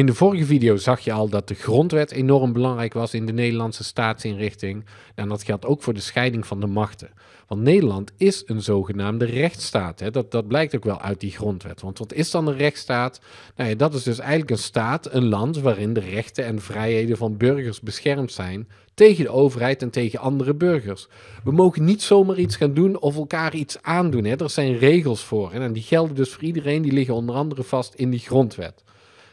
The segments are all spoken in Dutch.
In de vorige video zag je al dat de grondwet enorm belangrijk was in de Nederlandse staatsinrichting. En dat geldt ook voor de scheiding van de machten. Want Nederland is een zogenaamde rechtsstaat. Hè? Dat, dat blijkt ook wel uit die grondwet. Want wat is dan een rechtsstaat? Nou ja, dat is dus eigenlijk een staat, een land waarin de rechten en vrijheden van burgers beschermd zijn tegen de overheid en tegen andere burgers. We mogen niet zomaar iets gaan doen of elkaar iets aandoen. Hè? Er zijn regels voor. Hè? En die gelden dus voor iedereen. Die liggen onder andere vast in die grondwet.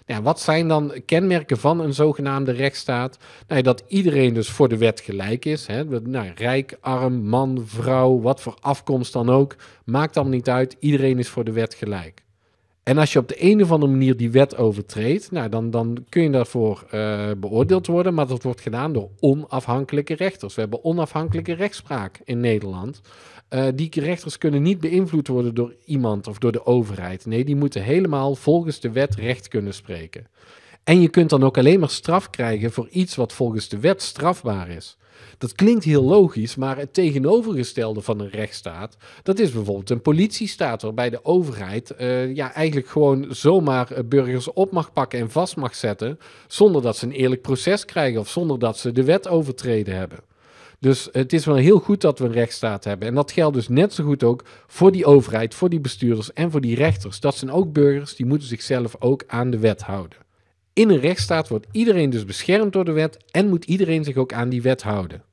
Nou, wat zijn dan kenmerken van een zogenaamde rechtsstaat? Nou, dat iedereen dus voor de wet gelijk is. Hè? Nou, rijk, arm, man, vrouw, wat voor afkomst dan ook. Maakt allemaal niet uit. Iedereen is voor de wet gelijk. En als je op de een of andere manier die wet overtreedt, nou, dan, dan kun je daarvoor eh, beoordeeld worden. Maar dat wordt gedaan door onafhankelijke rechters. We hebben onafhankelijke rechtspraak in Nederland. Eh, die rechters kunnen niet beïnvloed worden door iemand of door de overheid. Nee, die moeten helemaal volgens de wet recht kunnen spreken. En je kunt dan ook alleen maar straf krijgen voor iets wat volgens de wet strafbaar is. Dat klinkt heel logisch, maar het tegenovergestelde van een rechtsstaat, dat is bijvoorbeeld een politiestaat waarbij de overheid eh, ja, eigenlijk gewoon zomaar eh, burgers op mag pakken en vast mag zetten, zonder dat ze een eerlijk proces krijgen of zonder dat ze de wet overtreden hebben. Dus het is wel heel goed dat we een rechtsstaat hebben. En dat geldt dus net zo goed ook voor die overheid, voor die bestuurders en voor die rechters. Dat zijn ook burgers, die moeten zichzelf ook aan de wet houden. In een rechtsstaat wordt iedereen dus beschermd door de wet en moet iedereen zich ook aan die wet houden.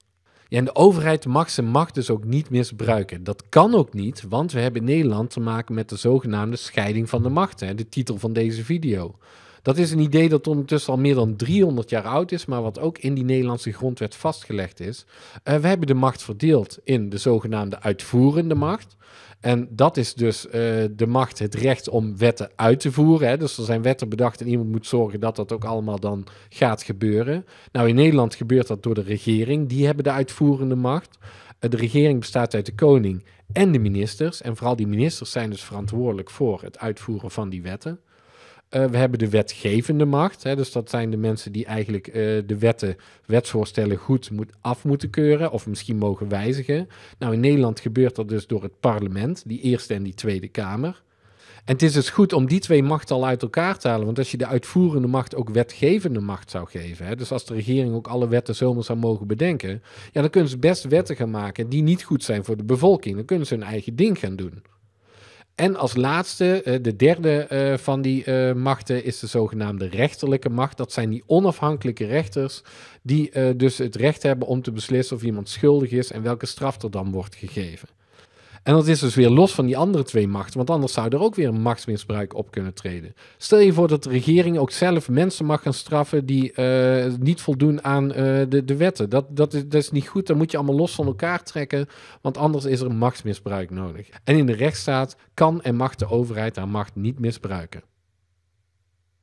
en de overheid mag zijn macht dus ook niet misbruiken. Dat kan ook niet, want we hebben in Nederland te maken met de zogenaamde scheiding van de machten, de titel van deze video. Dat is een idee dat ondertussen al meer dan 300 jaar oud is, maar wat ook in die Nederlandse grondwet vastgelegd is. Eh, we hebben de macht verdeeld in de zogenaamde uitvoerende macht. En dat is dus eh, de macht, het recht om wetten uit te voeren. Hè. Dus er zijn wetten bedacht en iemand moet zorgen dat dat ook allemaal dan gaat gebeuren. Nou, in Nederland gebeurt dat door de regering. Die hebben de uitvoerende macht. Eh, de regering bestaat uit de koning en de ministers. En vooral die ministers zijn dus verantwoordelijk voor het uitvoeren van die wetten. Eh, we hebben de wetgevende macht. Hè, dus dat zijn de mensen die eigenlijk eh, de wetten, wetsvoorstellen goed moet, af moeten keuren. Of misschien mogen wijzigen. Nou, in Nederland gebeurt dat dus door het parlement, die Eerste en die Tweede Kamer. En het is dus goed om die twee machten al uit elkaar te halen. Want als je de uitvoerende macht ook wetgevende macht zou geven. Hè, dus als de regering ook alle wetten zomaar zou mogen bedenken. Ja, dan kunnen ze best wetten gaan maken die niet goed zijn voor de bevolking. Dan kunnen ze hun eigen ding gaan doen. En als laatste, eh, de derde eh, van die eh, machten is de zogenaamde rechterlijke macht. Dat zijn die onafhankelijke rechters die dus het recht hebben om te beslissen of iemand schuldig is en welke straf er dan wordt gegeven. En dat is dus weer los van die andere twee machten, want anders zou er ook weer een machtsmisbruik op kunnen treden. Stel je voor dat de regering ook zelf mensen mag gaan straffen die eh, niet voldoen aan eh, de, de wetten. Dat, dat, is, dat is niet goed, dat moet je allemaal los van elkaar trekken, want anders is er een machtsmisbruik nodig. En in de rechtsstaat kan en mag de overheid haar macht niet misbruiken.